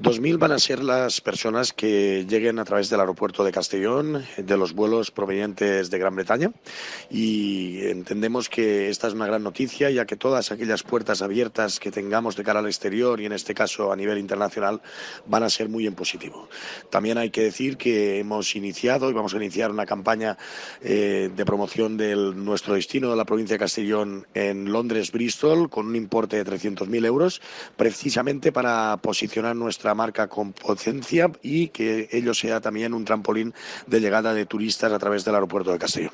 2.000 van a ser las personas que lleguen a través del aeropuerto de Castellón, de los vuelos provenientes de Gran Bretaña. Y entendemos que esta es una gran noticia, ya que todas aquellas puertas abiertas que tengamos de cara al exterior y en este caso a nivel internacional van a ser muy en positivo. También hay que decir que hemos iniciado y vamos a iniciar una campaña eh, de promoción de nuestro destino de la provincia de Castellón en Londres-Bristol con un importe de 300.000 euros, precisamente para posicionar nuestra la marca con potencia y que ello sea también un trampolín de llegada de turistas a través del aeropuerto de Castellón.